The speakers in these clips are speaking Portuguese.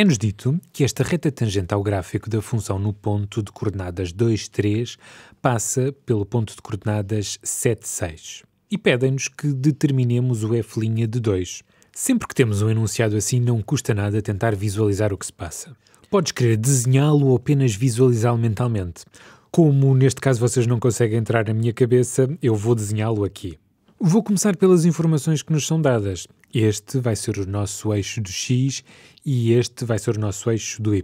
É-nos dito que esta reta tangente ao gráfico da função no ponto de coordenadas 2, 3 passa pelo ponto de coordenadas 7, 6 e pedem-nos que determinemos o f' de 2. Sempre que temos um enunciado assim, não custa nada tentar visualizar o que se passa. Podes querer desenhá-lo ou apenas visualizá-lo mentalmente. Como neste caso vocês não conseguem entrar na minha cabeça, eu vou desenhá-lo aqui. Vou começar pelas informações que nos são dadas. Este vai ser o nosso eixo do x e este vai ser o nosso eixo do y.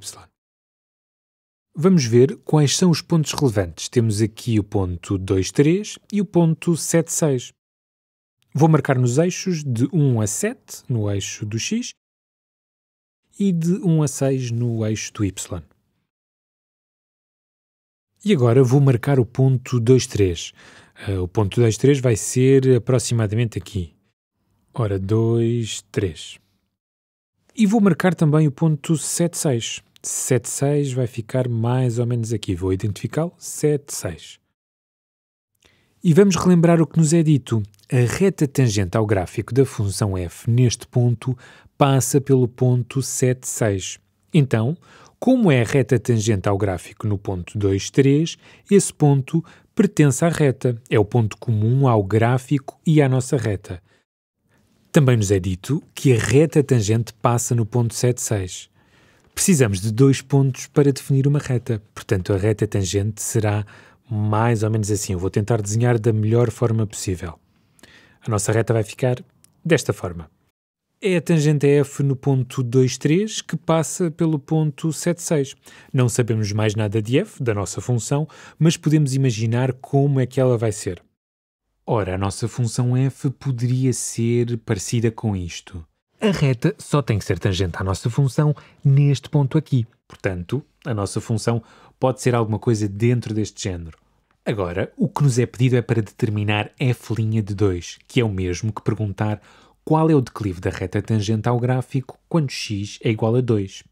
Vamos ver quais são os pontos relevantes. Temos aqui o ponto 2, 3 e o ponto 7, 6. Vou marcar nos eixos de 1 a 7, no eixo do x, e de 1 a 6 no eixo do y. E agora vou marcar o ponto 2, 3. Eh, o ponto 2, 3 vai ser aproximadamente aqui. Ora, 2, 3. E vou marcar também o ponto 7, 6. 7, 6 vai ficar mais ou menos aqui. Vou identificá-lo. 7, 6. E vamos relembrar o que nos é dito. A reta tangente ao gráfico da função f neste ponto passa pelo ponto 7, 6. Então, como é a reta tangente ao gráfico no ponto 2, 3, esse ponto pertence à reta. É o ponto comum ao gráfico e à nossa reta. Também nos é dito que a reta tangente passa no ponto 76. Precisamos de dois pontos para definir uma reta. Portanto, a reta tangente será mais ou menos assim. Eu vou tentar desenhar da melhor forma possível. A nossa reta vai ficar desta forma. É a tangente F no ponto 23 que passa pelo ponto 76. Não sabemos mais nada de F, da nossa função, mas podemos imaginar como é que ela vai ser. Ora, a nossa função f poderia ser parecida com isto. A reta só tem que ser tangente à nossa função neste ponto aqui. Portanto, a nossa função pode ser alguma coisa dentro deste género. Agora, o que nos é pedido é para determinar f' de 2, que é o mesmo que perguntar qual é o declive da reta tangente ao gráfico quando x é igual a 2.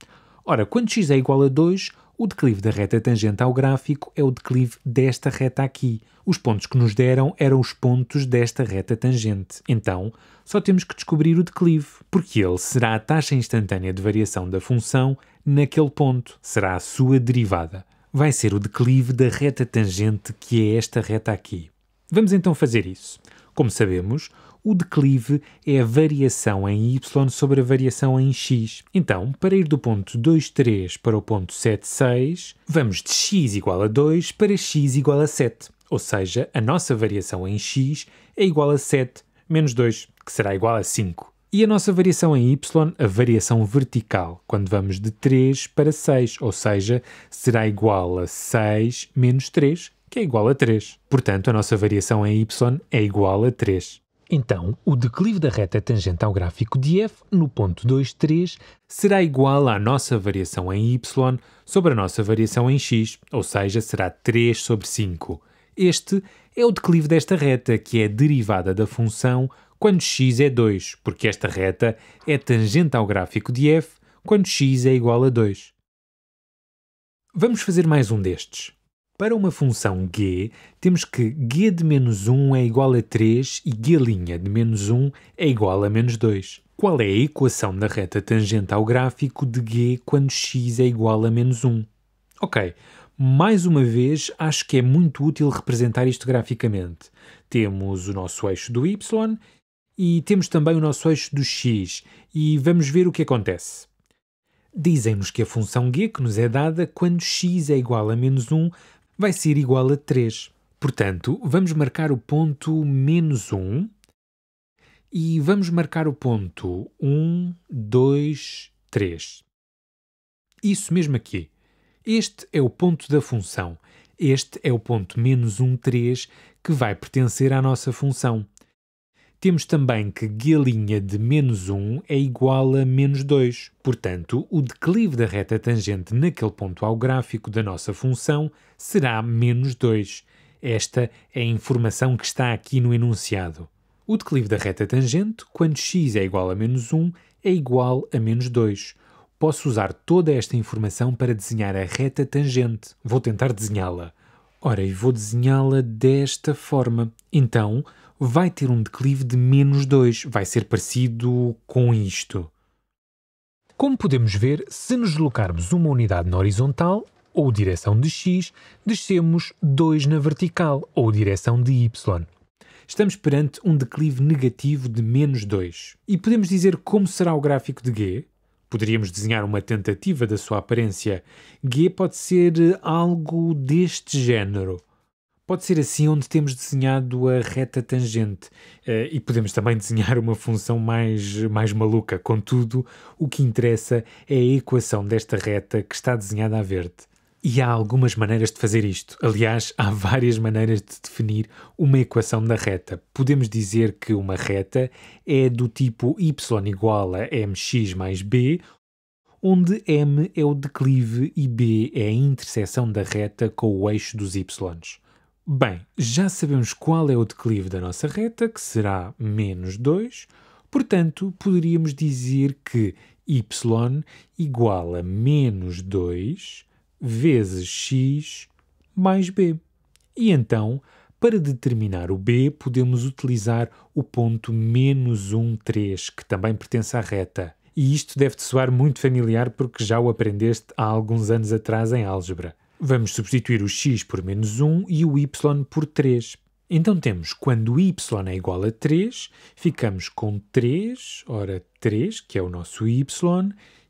Ora, quando x é igual a 2, o declive da reta tangente ao gráfico é o declive desta reta aqui. Os pontos que nos deram eram os pontos desta reta tangente. Então, só temos que descobrir o declive, porque ele será a taxa instantânea de variação da função naquele ponto, será a sua derivada. Vai ser o declive da reta tangente, que é esta reta aqui. Vamos então fazer isso. Como sabemos, o declive é a variação em y sobre a variação em x. Então, para ir do ponto 23 para o ponto 76, vamos de x igual a 2 para x igual a 7. Ou seja, a nossa variação em x é igual a 7 menos 2, que será igual a 5. E a nossa variação em y, a variação vertical, quando vamos de 3 para 6, ou seja, será igual a 6 menos 3, que é igual a 3. Portanto, a nossa variação em y é igual a 3. Então, o declive da reta tangente ao gráfico de f no ponto 2,3 será igual à nossa variação em y sobre a nossa variação em x, ou seja, será 3 sobre 5. Este é o declive desta reta, que é derivada da função quando x é 2, porque esta reta é tangente ao gráfico de f quando x é igual a 2. Vamos fazer mais um destes. Para uma função g, temos que g de menos 1 é igual a 3 e g' de menos 1 é igual a menos 2. Qual é a equação da reta tangente ao gráfico de g quando x é igual a menos 1? Ok, mais uma vez acho que é muito útil representar isto graficamente. Temos o nosso eixo do y e temos também o nosso eixo do x e vamos ver o que acontece. Dizem-nos que a função g que nos é dada quando x é igual a menos 1 vai ser igual a 3. Portanto, vamos marcar o ponto menos 1 e vamos marcar o ponto 1, 2, 3. Isso mesmo aqui. Este é o ponto da função. Este é o ponto menos 1, 3 que vai pertencer à nossa função. Temos também que galinha de menos 1 é igual a menos 2. Portanto, o declive da reta tangente naquele ponto ao gráfico da nossa função será menos 2. Esta é a informação que está aqui no enunciado. O declive da reta tangente, quando x é igual a menos 1, é igual a menos 2. Posso usar toda esta informação para desenhar a reta tangente. Vou tentar desenhá-la. Ora, e vou desenhá-la desta forma. Então, vai ter um declive de menos 2, vai ser parecido com isto. Como podemos ver, se nos deslocarmos uma unidade na horizontal, ou direção de x, descemos 2 na vertical, ou direção de y. Estamos perante um declive negativo de menos 2. E podemos dizer como será o gráfico de G? Poderíamos desenhar uma tentativa da sua aparência. G pode ser algo deste género pode ser assim onde temos desenhado a reta tangente eh, e podemos também desenhar uma função mais, mais maluca. Contudo, o que interessa é a equação desta reta que está desenhada a verde. E há algumas maneiras de fazer isto. Aliás, há várias maneiras de definir uma equação da reta. Podemos dizer que uma reta é do tipo y igual a mx mais b, onde m é o declive e b é a interseção da reta com o eixo dos y. Bem, já sabemos qual é o declive da nossa reta, que será menos 2, portanto, poderíamos dizer que y igual a menos 2 vezes x mais b. E então, para determinar o b, podemos utilizar o ponto menos 1, 3, que também pertence à reta. E isto deve-te soar muito familiar porque já o aprendeste há alguns anos atrás em álgebra. Vamos substituir o x por menos 1 e o y por 3. Então temos, quando y é igual a 3, ficamos com 3, ora 3, que é o nosso y,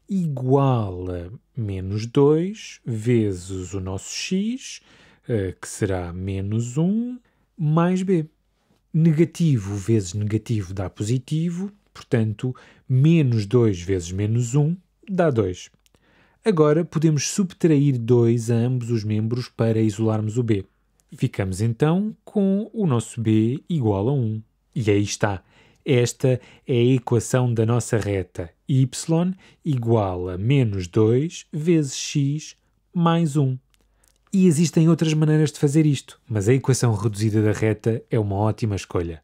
igual a menos 2 vezes o nosso x, eh, que será menos 1, mais b. Negativo vezes negativo dá positivo, portanto, menos 2 vezes menos 1 dá 2. Agora podemos subtrair 2 a ambos os membros para isolarmos o b. Ficamos então com o nosso b igual a 1. E aí está. Esta é a equação da nossa reta y igual a menos 2 vezes x mais 1. E existem outras maneiras de fazer isto, mas a equação reduzida da reta é uma ótima escolha.